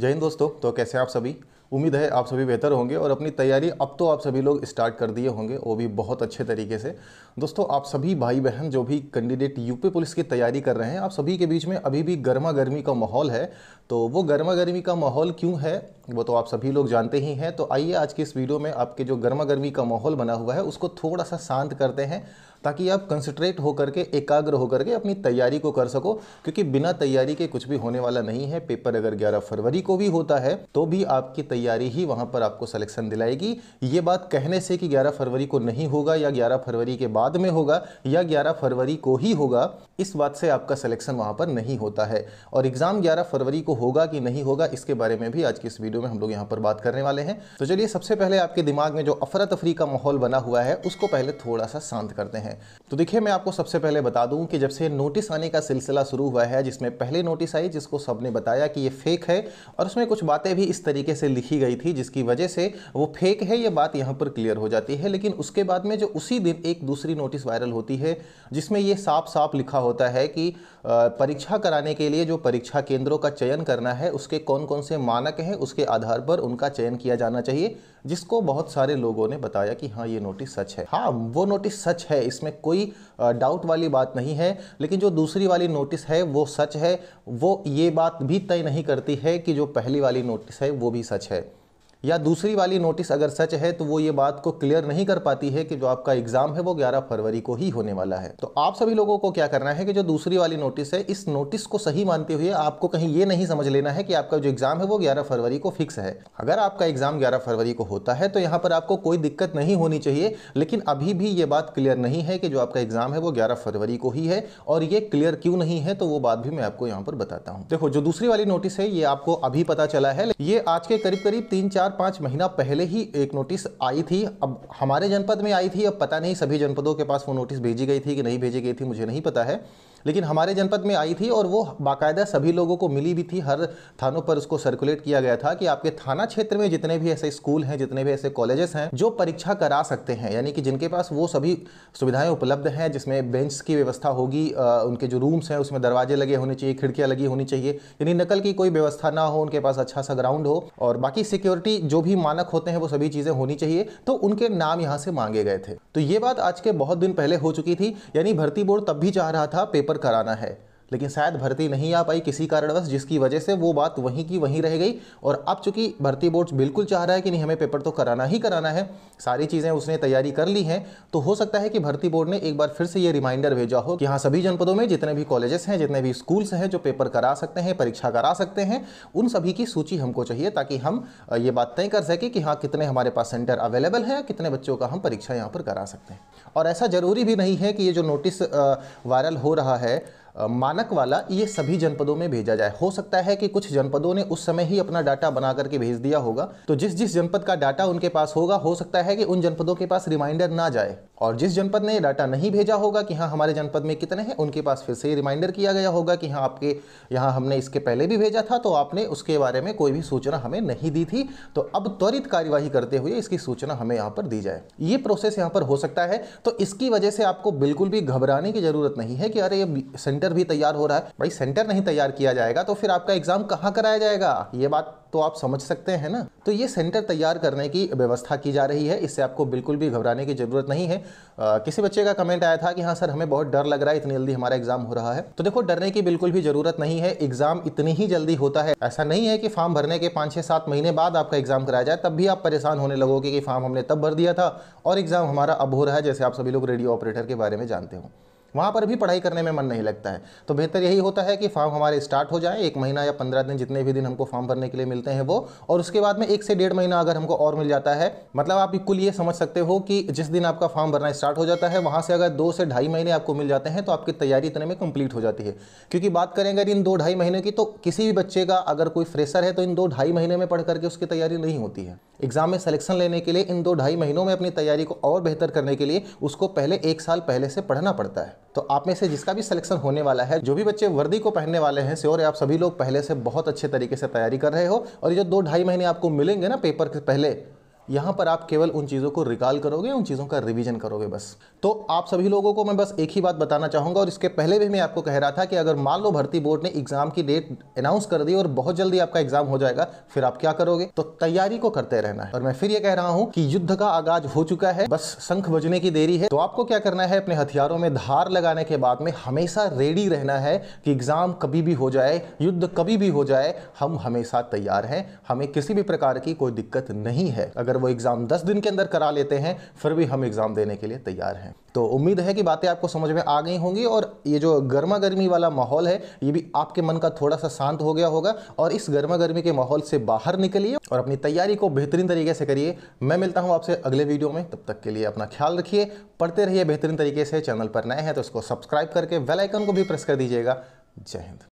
जय हिंद दोस्तों तो कैसे आप सभी उम्मीद है आप सभी बेहतर होंगे और अपनी तैयारी अब तो आप सभी लोग स्टार्ट कर दिए होंगे वो भी बहुत अच्छे तरीके से दोस्तों आप सभी भाई बहन जो भी कैंडिडेट यूपी पुलिस की तैयारी कर रहे हैं आप सभी के बीच में अभी भी गर्मा गर्मी का माहौल है तो वो गर्मा गर्मी का माहौल क्यों है वो तो आप सभी लोग जानते ही हैं तो आइए आज की इस वीडियो में आपके जो गर्मा गर्मी का माहौल बना हुआ है उसको थोड़ा सा शांत करते हैं ताकि आप कंसंट्रेट होकर के एकाग्र होकर के अपनी तैयारी को कर सको क्योंकि बिना तैयारी के कुछ भी होने वाला नहीं है पेपर अगर 11 फरवरी को भी होता है तो भी आपकी तैयारी ही वहां पर आपको सिलेक्शन दिलाएगी ये बात कहने से कि 11 फरवरी को नहीं होगा या 11 फरवरी के बाद में होगा या ग्यारह फरवरी को ही होगा इस बात से आपका सिलेक्शन वहाँ पर नहीं होता है और एग्ज़ाम ग्यारह फरवरी को होगा कि नहीं होगा इसके बारे में भी आज की इस वीडियो वीडियो में हम लोग यहाँ पर बात करने वाले हैं तो चलिए सबसे पहले आपके दिमाग में जो अफरा तफरी का माहौल बना हुआ है उसको पहले थोड़ा सा शांत करते हैं तो देखिए मैं आपको सबसे पहले बता दूँ कि जब से नोटिस आने का सिलसिला शुरू हुआ है जिसमें पहले नोटिस आई जिसको सबने बताया कि ये फेक है और उसमें कुछ बातें भी इस तरीके से लिखी गई थी जिसकी वजह से वो फेक है ये बात यहाँ पर क्लियर हो जाती है लेकिन उसके बाद में जो उसी दिन एक दूसरी नोटिस वायरल होती है जिसमें ये साफ साफ लिखा होता है कि परीक्षा कराने के लिए जो परीक्षा केंद्रों का चयन करना है उसके कौन कौन से मानक हैं उसके के आधार पर उनका चयन किया जाना चाहिए जिसको बहुत सारे लोगों ने बताया कि हाँ ये नोटिस सच है हाँ वो नोटिस सच है इसमें कोई डाउट वाली बात नहीं है लेकिन जो दूसरी वाली नोटिस है वो सच है वो ये बात भी तय नहीं करती है कि जो पहली वाली नोटिस है वो भी सच है या दूसरी वाली नोटिस अगर सच है तो वो ये बात को क्लियर नहीं कर पाती है कि जो आपका एग्जाम है वो 11 फरवरी को ही होने वाला है तो आप सभी लोगों को क्या करना है कि जो दूसरी वाली नोटिस है इस नोटिस को सही मानते हुए आपको कहीं ये नहीं समझ लेना है कि आपका जो एग्जाम है वो ग्यारह फरवरी को फिक्स है अगर आपका एग्जाम ग्यारह फरवरी को होता है तो यहाँ पर आपको कोई दिक्कत नहीं होनी चाहिए लेकिन अभी भी ये बात क्लियर नहीं है कि जो आपका एग्जाम है वो ग्यारह फरवरी को ही है और ये क्लियर क्यों नहीं है तो वो बात भी मैं आपको यहाँ पर बताता हूँ देखो जो दूसरी वाली नोटिस है ये आपको अभी पता चला है ये आज के करीब करीब तीन चार चार पाँच महीना पहले ही एक नोटिस आई थी अब हमारे जनपद में आई थी अब पता नहीं सभी जनपदों के पास वो नोटिस भेजी गई थी कि नहीं भेजी गई थी मुझे नहीं पता है लेकिन हमारे जनपद में आई थी और वो बाकायदा सभी लोगों को मिली भी थी हर थानों पर उसको सर्कुलेट किया गया था कि आपके थाना क्षेत्र में जितने भी ऐसे स्कूल हैं जितने भी ऐसे कॉलेजेस हैं जो परीक्षा करा सकते हैं यानी कि जिनके पास वो सभी सुविधाएं उपलब्ध हैं जिसमें बेंच की व्यवस्था होगी उनके जो रूम्स हैं उसमें दरवाजे लगे होने चाहिए खिड़कियाँ लगी होनी चाहिए यानी नकल की कोई व्यवस्था ना हो उनके पास अच्छा सा ग्राउंड हो और बाकी सिक्योरिटी जो भी मानक होते हैं वो सभी चीज़ें होनी चाहिए तो उनके नाम यहां से मांगे गए थे तो ये बात आज के बहुत दिन पहले हो चुकी थी यानी भर्ती बोर्ड तब भी चाह रहा था पेपर कराना है लेकिन शायद भर्ती नहीं आ पाई किसी कारणवश जिसकी वजह से वो बात वहीं की वहीं रह गई और अब चूंकि भर्ती बोर्ड बिल्कुल चाह रहा है कि नहीं हमें पेपर तो कराना ही कराना है सारी चीज़ें उसने तैयारी कर ली हैं तो हो सकता है कि भर्ती बोर्ड ने एक बार फिर से ये रिमाइंडर भेजा हो कि हाँ सभी जनपदों में जितने भी कॉलेजेस हैं जितने भी स्कूल्स हैं जो पेपर करा सकते हैं परीक्षा करा सकते हैं उन सभी की सूची हमको चाहिए ताकि हम ये बात तय कर सकें कि हाँ कितने हमारे पास सेंटर अवेलेबल हैं कितने बच्चों का हम परीक्षा यहाँ पर करा सकते हैं और ऐसा ज़रूरी भी नहीं है कि ये जो नोटिस वायरल हो रहा है मानक वाला ये सभी जनपदों में भेजा जाए हो सकता है कि कुछ जनपदों ने उस समय ही अपना डाटा बना करके भेज दिया होगा तो जिस जिस जनपद का डाटा उनके पास होगा हो सकता है कि उन जनपदों के पास रिमाइंडर ना जाए और जिस जनपद ने डाटा नहीं भेजा होगा कि हाँ हमारे जनपद में कितने हैं उनके पास फिर से रिमाइंडर किया गया होगा कि हाँ आपके यहाँ हमने इसके पहले भी भेजा था तो आपने उसके बारे में कोई भी सूचना हमें नहीं दी थी तो अब त्वरित कार्यवाही करते हुए इसकी सूचना हमें यहाँ पर दी जाए ये प्रोसेस यहाँ पर हो सकता है तो इसकी वजह से आपको बिल्कुल भी घबराने की ज़रूरत नहीं है कि अरे ये सेंटर भी तैयार हो रहा है भाई सेंटर नहीं तैयार किया जाएगा तो फिर आपका एग्जाम कहाँ कराया जाएगा ये बात तो आप समझ सकते हैं ना तो ये सेंटर तैयार करने की व्यवस्था की जा रही है इससे आपको बिल्कुल भी घबराने की जरूरत नहीं है आ, किसी बच्चे का कमेंट आया था कि हाँ सर हमें बहुत डर लग रहा है इतनी जल्दी हमारा एग्जाम हो रहा है तो देखो डरने की बिल्कुल भी जरूरत नहीं है एग्जाम इतनी ही जल्दी होता है ऐसा नहीं है कि फॉर्म भरने के पाँच छः सात महीने बाद आपका एग्जाम कराया जाए तब भी आप परेशान होने लगोगे कि फॉर्म हमने तब भर दिया था और एग्जाम हमारा अब हो रहा है जैसे आप सभी लोग रेडियो ऑपरेटर के बारे में जानते हो वहाँ पर भी पढ़ाई करने में मन नहीं लगता है तो बेहतर यही होता है कि फॉर्म हमारे स्टार्ट हो जाए एक महीना या पंद्रह दिन जितने भी दिन हमको फॉर्म भरने के लिए मिलते हैं वो और उसके बाद में एक से डेढ़ महीना अगर हमको और मिल जाता है मतलब आप बिल्कुल ये समझ सकते हो कि जिस दिन आपका फॉर्म भरना स्टार्ट हो जाता है वहाँ से अगर दो से ढाई महीने आपको मिल जाते हैं तो आपकी तैयारी इतने में कंप्लीट हो जाती है क्योंकि बात करें अगर इन दो ढाई महीने की तो किसी भी बच्चे का अगर कोई फ्रेशर है तो इन दो ढाई महीने में पढ़ करके उसकी तैयारी नहीं होती है एग्ज़ाम में सिलेक्शन लेने के लिए इन दो ढाई महीनों में अपनी तैयारी को और बेहतर करने के लिए उसको पहले एक साल पहले से पढ़ना पड़ता है तो आप में से जिसका भी सिलेक्शन होने वाला है जो भी बच्चे वर्दी को पहनने वाले हैं श्योर आप सभी लोग पहले से बहुत अच्छे तरीके से तैयारी कर रहे हो और ये जो दो ढाई महीने आपको मिलेंगे ना पेपर के पहले यहाँ पर आप केवल उन चीज़ों को रिकॉल करोगे उन चीज़ों का रिवीजन करोगे बस तो आप सभी लोगों को मैं बस एक ही बात बताना चाहूँगा और इसके पहले भी मैं आपको कह रहा था कि अगर मान लो भर्ती बोर्ड ने एग्ज़ाम की डेट अनाउंस कर दी और बहुत जल्दी आपका एग्ज़ाम हो जाएगा फिर आप क्या करोगे तो तैयारी को करते रहना है और मैं फिर ये कह रहा हूँ कि युद्ध का आगाज हो चुका है बस शंख बजने की देरी है तो आपको क्या करना है अपने हथियारों में धार लगाने के बाद में हमेशा रेडी रहना है कि एग्ज़ाम कभी भी हो जाए युद्ध कभी भी हो जाए हम हमेशा तैयार हैं हमें किसी भी प्रकार की कोई दिक्कत नहीं है अगर वो एग्ज़ाम दस दिन के अंदर करा लेते हैं फिर भी हम एग्ज़ाम देने के लिए तैयार हैं तो उम्मीद है कि बातें आपको समझ में आ गई होंगी और ये जो गर्मा गर्मी वाला माहौल है ये भी आपके मन का थोड़ा सा शांत हो गया होगा और इस गर्मा गर्मी के माहौल से बाहर निकलिए और अपनी तैयारी को बेहतरीन तरीके से करिए मैं मिलता हूँ आपसे अगले वीडियो में तब तक के लिए अपना ख्याल रखिए पढ़ते रहिए बेहतरीन तरीके से चैनल पर नए हैं तो उसको सब्सक्राइब करके वेलाइकन को भी प्रेस कर दीजिएगा जय हिंद